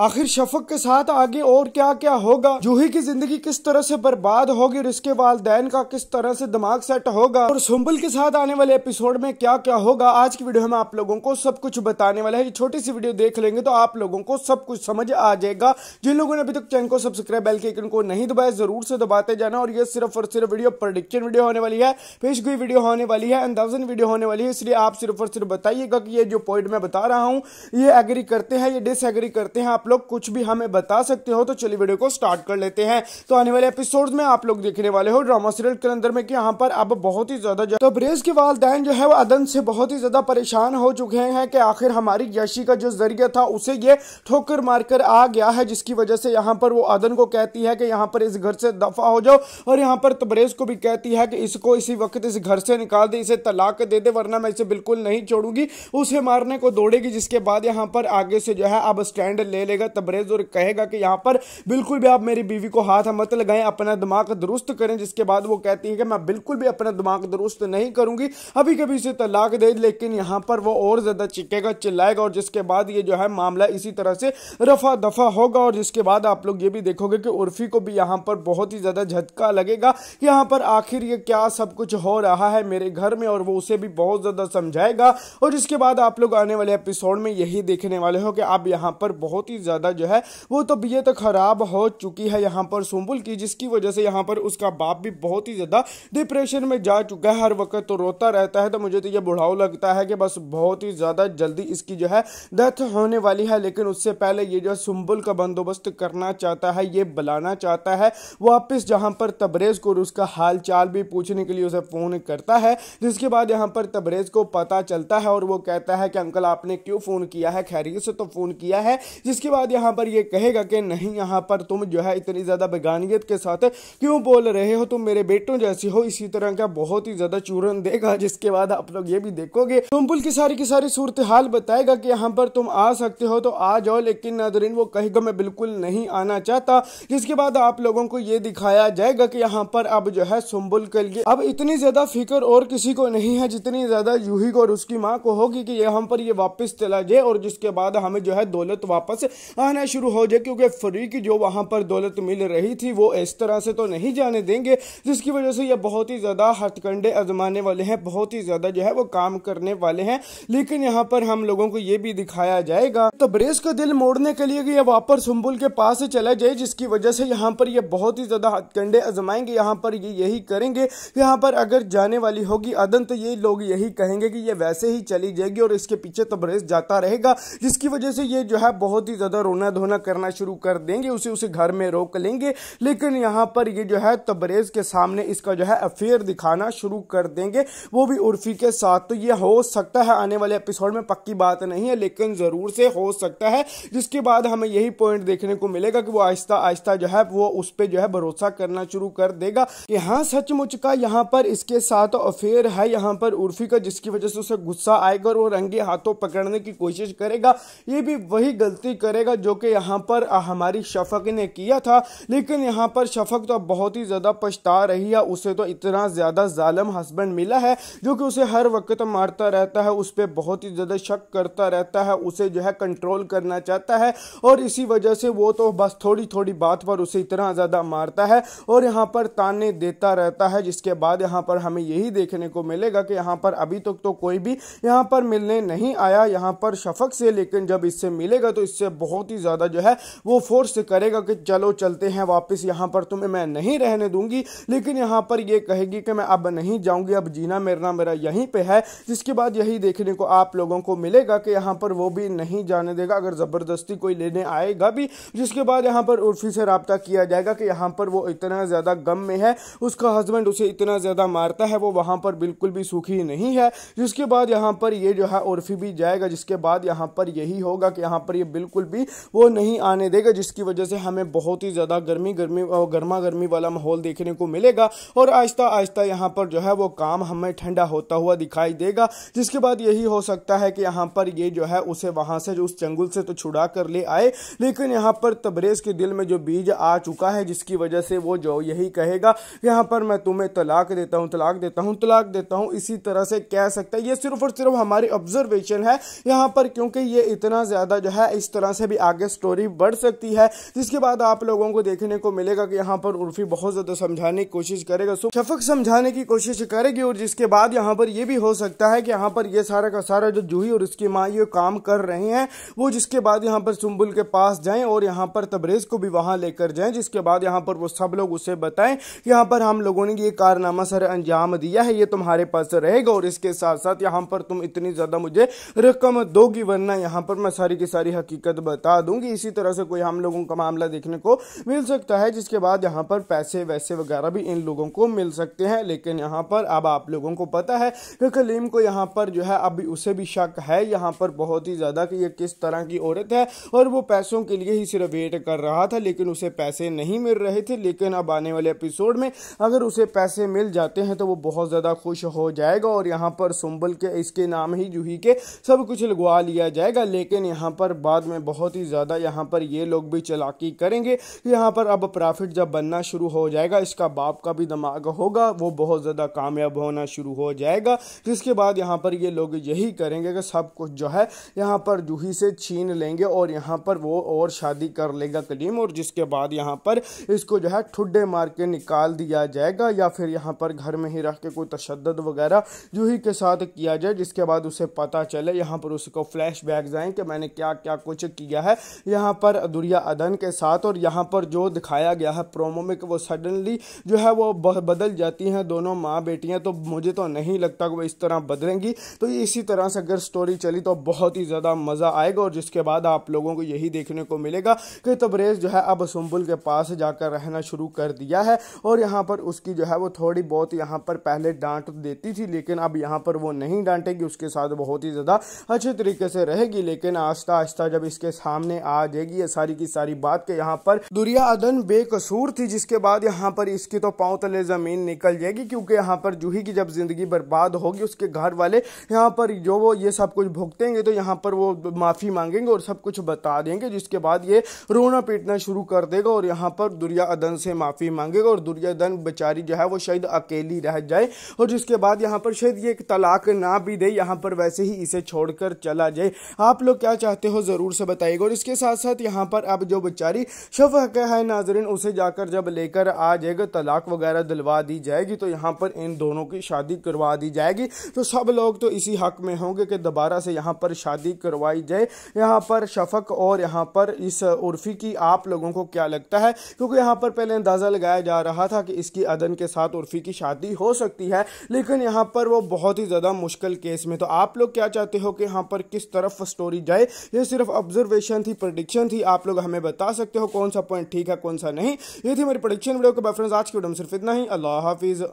आखिर शफक के साथ आगे और क्या क्या होगा जूही की जिंदगी किस तरह से बर्बाद होगी और इसके वालदेन का किस तरह से दिमाग सेट होगा और सुम्बल के साथ आने वाले एपिसोड में क्या क्या होगा आज की वीडियो में आप लोगों को सब कुछ बताने वाला है ये छोटी सी वीडियो देख लेंगे तो आप लोगों को सब कुछ समझ आ जाएगा जिन लोगों ने अभी तक चैनल को सब्सक्राइब बेल के आइकन को नहीं दबाया जरूर से दबाते जाना और ये सिर्फ और सिर्फ वीडियो प्रोडिक्शन वीडियो होने वाली है पेश गई वीडियो होने वाली है अंदाजन वीडियो होने वाली है इसलिए आप सिर्फ और सिर्फ बताइएगा कि ये जो पॉइंट मैं बता रहा हूँ ये एग्री करते हैं ये डिसएग्री करते हैं आप लोग कुछ भी हमें बता सकते हो तो चलिए वीडियो को स्टार्ट कर लेते हैं तो आने वाले एपिसोड में आप लोग देखने वाले हो ड्रामा सीरियल के अंदर में कि यहाँ पर अब बहुत ही ज्यादा तो ब्रेज के वालदेन जो है वो अदन से बहुत ही ज्यादा परेशान हो चुके हैं कि आखिर हमारी यशी का जो जरिया था उसे ये ठोकर मारकर आ गया है जिसकी वजह से यहाँ पर वो अदन को कहती है कि यहाँ पर इस घर से दफा हो जाओ और यहाँ पर तब्रेज को भी कहती है कि इसको इसी वक्त इस घर से निकाल दे इसे तलाक दे दे वरना मैं इसे बिल्कुल नहीं छोड़ूंगी उसे मारने को दौड़ेगी जिसके बाद यहाँ पर आगे से जो है अब स्टैंड ले ले चलेगा तबरेज और कहेगा कि यहाँ पर बिल्कुल भी आप मेरी बीवी को हाथ मत लगाएं अपना दिमाग दुरुस्त करें जिसके बाद वो कहती है कि मैं बिल्कुल भी अपना दिमाग दुरुस्त नहीं करूंगी अभी कभी इसे तलाक दे लेकिन यहाँ पर वो और ज़्यादा चिकेगा चिल्लाएगा और जिसके बाद ये जो है मामला इसी तरह से रफा दफा होगा और जिसके बाद आप लोग ये भी देखोगे कि उर्फी को भी यहाँ पर बहुत ही ज़्यादा झटका लगेगा यहाँ पर आखिर ये क्या सब कुछ हो रहा है मेरे घर में और वो उसे भी बहुत ज़्यादा समझाएगा और जिसके बाद आप लोग आने वाले एपिसोड में यही देखने वाले हो कि अब यहाँ पर बहुत ही ज़्यादा जो है वो तबीयत तो, तो ख़राब हो चुकी है यहाँ पर सुम्बुल की जिसकी वजह से यहाँ पर उसका बाप भी बहुत ही ज़्यादा डिप्रेशन में जा चुका है हर वक्त तो रोता रहता है तो मुझे तो ये बुढ़ाव लगता है कि बस बहुत ही ज़्यादा जल्दी इसकी जो है डेथ होने वाली है लेकिन उससे पहले ये जो है सुम्बुल का बंदोबस्त करना चाहता है ये बुलाना चाहता है वापस जहाँ पर तबरेज़ को उसका हाल चाल भी पूछने के लिए उसे फ़ोन करता है जिसके बाद यहाँ पर तबरेज़ को पता चलता है और वो कहता है कि अंकल आपने क्यों फ़ोन किया है खैरियत से तो फ़ोन किया है जिसकी बाद यहाँ पर ये कहेगा कि नहीं यहाँ पर तुम जो है इतनी ज़्यादा बेगानियत के साथ क्यों बोल रहे हो तुम मेरे बेटों जैसे हो इसी तरह का बहुत ही ज़्यादा चूरन देगा जिसके बाद आप लोग ये भी देखोगे तुम्बुल की सारी की सारी सूरत हाल बताएगा कि यहाँ पर तुम आ सकते हो तो आ जाओ लेकिन नादरीन वो कहेगा मैं बिल्कुल नहीं आना चाहता जिसके बाद आप लोगों को ये दिखाया जाएगा कि यहाँ पर अब जो है सुम्बुल के लिए अब इतनी ज्यादा फिक्र और किसी को नहीं है जितनी ज्यादा यूही को और उसकी माँ को होगी कि यहाँ पर ये वापस चला जाए और जिसके बाद हमें जो है दौलत वापस आना शुरू हो जाए क्योंकि फ्री की जो वहाँ पर दौलत मिल रही थी वो इस तरह से तो नहीं जाने देंगे जिसकी वजह से ये बहुत ही ज़्यादा हथकंडे आजमाने वाले हैं बहुत ही ज़्यादा जो है वो काम करने वाले हैं लेकिन यहाँ पर हम लोगों को ये भी दिखाया जाएगा तो ब्रेस का दिल मोड़ने के लिए यह वापस सुम्बुल के पास से चला जाए जिसकी वजह से यहाँ पर यह बहुत ही ज़्यादा हथकंडे आजमाएंगे यहाँ पर ये यही करेंगे यहाँ पर अगर जाने वाली होगी अदन तो ये लोग यही कहेंगे कि ये वैसे ही चली जाएगी और इसके पीछे तो ब्रेस जाता रहेगा जिसकी वजह से ये जो है बहुत ही ज़्यादा ज़्यादा रोना धोना करना शुरू कर देंगे उसे उसे घर में रोक लेंगे लेकिन यहाँ पर ये जो है तबरेज़ के सामने इसका जो है अफेयर दिखाना शुरू कर देंगे वो भी उर्फी के साथ तो ये हो सकता है आने वाले एपिसोड में पक्की बात नहीं है लेकिन ज़रूर से हो सकता है जिसके बाद हमें यही पॉइंट देखने को मिलेगा कि वो आहिस्ता आहिस्ता जो है वो उस पर जो है भरोसा करना शुरू कर देगा कि हाँ सचमुच का यहाँ पर इसके साथ अफेयर है यहाँ पर उर्फी का जिसकी वजह से उसे गुस्सा आएगा और वो रंगे हाथों पकड़ने की कोशिश करेगा ये भी वही गलती करेगा करेगा जो कि यहाँ पर हमारी शफक ने किया था लेकिन यहाँ पर शफक तो बहुत ही ज़्यादा पछता रही है उसे तो इतना ज़्यादा ालम हस्बैंड मिला है जो कि उसे हर वक्त मारता रहता है उस पर बहुत ही ज़्यादा शक करता रहता है उसे जो है कंट्रोल करना चाहता है और इसी वजह से वो तो बस थोड़ी थोड़ी बात पर उसे इतना ज़्यादा मारता है और यहाँ पर ताने देता रहता है जिसके बाद यहाँ पर हमें यही देखने को मिलेगा कि यहाँ पर अभी तक तो, तो कोई भी यहाँ पर मिलने नहीं आया यहाँ पर शफक से लेकिन जब इससे मिलेगा तो इससे बहुत बहुत ही ज़्यादा जो है वो फोर्स करेगा कि चलो चलते हैं वापस यहाँ पर तुम्हें मैं नहीं रहने दूंगी लेकिन यहाँ पर ये कहेगी कि मैं अब नहीं जाऊँगी अब जीना मेरा मेरा यहीं पर है जिसके बाद यही देखने को आप लोगों को मिलेगा कि यहाँ पर वो भी नहीं जाने देगा अगर ज़बरदस्ती कोई लेने आएगा भी जिसके बाद यहाँ पर उर्फी से रबता किया जाएगा कि यहाँ पर वो इतना ज़्यादा गम में है उसका हस्बैंड उसे इतना ज़्यादा मारता है वो वहाँ पर बिल्कुल भी सुखी नहीं है जिसके बाद यहाँ पर ये जो है उर्फी भी जाएगा जिसके बाद यहाँ पर यही होगा कि यहाँ पर ये बिल्कुल भी वो नहीं आने देगा जिसकी वजह से हमें बहुत ही ज़्यादा गर्मी गर्मी और गर्मा गर्मी वाला माहौल देखने को मिलेगा और आहिस्ता आहिस्ता यहाँ पर जो है वो काम हमें ठंडा होता हुआ दिखाई देगा जिसके बाद यही हो सकता है कि यहाँ पर ये जो है उसे वहाँ से उस चंगुल से तो छुड़ा कर ले आए लेकिन यहाँ पर तबरेज के दिल में जो बीज आ चुका है जिसकी वजह से वो जो यही कहेगा यहाँ पर मैं तुम्हें तलाक देता हूँ तलाक देता हूँ तलाक देता हूँ इसी तरह से कह सकता है ये सिर्फ और सिर्फ हमारी ऑब्जर्वेशन है यहाँ पर क्योंकि ये इतना ज़्यादा जो है इस तरह से से भी आगे स्टोरी बढ़ सकती है जिसके बाद आप लोगों को देखने को मिलेगा कि यहाँ पर उर्फी बहुत ज़्यादा समझाने की कोशिश करेगा शफक समझाने की कोशिश करेगी और जिसके बाद यहाँ पर यह भी हो सकता है कि यहाँ पर यह सारा का सारा जो जूही और उसकी माँ ये काम कर रहे हैं वो जिसके बाद यहाँ पर सुम्बुल के पास जाएं और यहाँ पर तबरेज को भी वहां लेकर जाएं जिसके बाद यहाँ पर वो सब लोग उसे बताएं यहाँ पर हम लोगों ने ये कारनामा सर अंजाम दिया है ये तुम्हारे पास रहेगा और इसके साथ साथ यहाँ पर तुम इतनी ज़्यादा मुझे रकम दोगी वरना यहाँ पर मैं सारी की सारी हकीकत बता दूंगी इसी तरह से कोई हम लोगों का मामला देखने को मिल सकता है जिसके बाद यहाँ पर पैसे वैसे वगैरह भी इन लोगों को मिल सकते हैं लेकिन यहाँ पर अब आप लोगों को पता है कि कलीम को यहाँ पर जो है अभी उसे भी शक है यहाँ पर बहुत ही ज़्यादा कि ये किस तरह की औरत है और वो पैसों के लिए ही सिर्फ वेट कर रहा था लेकिन उसे पैसे नहीं मिल रहे थे लेकिन अब आने वाले एपिसोड में अगर उसे पैसे मिल जाते हैं तो वो बहुत ज़्यादा खुश हो जाएगा और यहाँ पर सुम्बल के इसके नाम ही जूही के सब कुछ लगवा लिया जाएगा लेकिन यहाँ पर बाद में बहुत बहुत ही ज़्यादा यहाँ पर ये लोग भी चलाकी करेंगे यहाँ पर अब प्रॉफिट जब बनना शुरू हो जाएगा इसका बाप का भी दिमाग होगा वो बहुत ज़्यादा कामयाब होना शुरू हो जाएगा जिसके बाद यहाँ पर ये लोग यही करेंगे कि सब कुछ जो है यहाँ पर जूही से छीन लेंगे और यहाँ पर वो और शादी कर लेगा कलीम और जिसके बाद यहाँ पर इसको जो है ठुड्डे मार के निकाल दिया जाएगा या फिर यहाँ पर घर में ही रख के कोई तशद वगैरह जूही के साथ किया जाए जिसके बाद उसे पता चले यहाँ पर उसको फ्लैश बैग जाए कि मैंने क्या क्या कुछ किया गया है यहाँ पर अधूरिया अदन के साथ और यहाँ पर जो दिखाया गया है प्रोमो में कि वो सडनली जो है वो बदल जाती हैं दोनों माँ बेटियाँ तो मुझे तो नहीं लगता कि वो इस तरह बदलेंगी तो इसी तरह से अगर स्टोरी चली तो बहुत ही ज़्यादा मज़ा आएगा और जिसके बाद आप लोगों को यही देखने को मिलेगा कि तबरेज़ जो है अब सुम्बुल के पास जाकर रहना शुरू कर दिया है और यहाँ पर उसकी जो है वो थोड़ी बहुत यहाँ पर पहले डांट देती थी लेकिन अब यहाँ पर वो नहीं डांटेगी उसके साथ बहुत ही ज़्यादा अच्छे तरीके से रहेगी लेकिन आस्ता आस्ता जब इसके सामने आ जाएगी ये सारी की सारी बात के यहाँ पर दुर्यादन बेकसूर थी जिसके बाद यहाँ पर इसकी तो पाँव तले ज़मीन निकल जाएगी क्योंकि यहाँ पर जूही की जब ज़िंदगी बर्बाद होगी उसके घर वाले यहाँ पर जो वो ये सब कुछ भुगतेंगे तो यहाँ पर वो माफ़ी मांगेंगे और सब कुछ बता देंगे जिसके बाद ये रोना पीटना शुरू कर देगा और यहाँ पर दुरिया से माफ़ी मांगेगा और दुर्यादन बेचारी जो है वो शायद अकेली रह जाए और जिसके बाद यहाँ पर शायद ये तलाक ना भी दे यहाँ पर वैसे ही इसे छोड़कर चला जाए आप लोग क्या चाहते हो ज़रूर से बताइए जाएगा और इसके साथ साथ यहाँ पर अब जो बेचारी शव है नाजरीन उसे जाकर जब लेकर आ जाएगा तलाक वगैरह दिलवा दी जाएगी तो यहाँ पर इन दोनों की शादी करवा दी जाएगी तो सब लोग तो इसी हक में होंगे कि दोबारा से यहाँ पर शादी करवाई जाए यहाँ पर शफक और यहाँ पर इस उर्फी की आप लोगों को क्या लगता है क्योंकि यहाँ पर पहले अंदाज़ा लगाया जा रहा था कि इसकी अदन के साथ उर्फी की शादी हो सकती है लेकिन यहाँ पर वो बहुत ही ज़्यादा मुश्किल केस में तो आप लोग क्या चाहते हो कि यहाँ पर किस तरफ स्टोरी जाए ये सिर्फ ऑब्जर्वेशन क्वेश्चन थी प्रोडिक्शन थी आप लोग हमें बता सकते हो कौन सा पॉइंट ठीक है कौन सा नहीं ये थी मेरी प्रोडिक्शन वीडियो के बाद फ्रेंड्स आज की वीडियो में सिर्फ इतना ही अल्लाह हाफिज़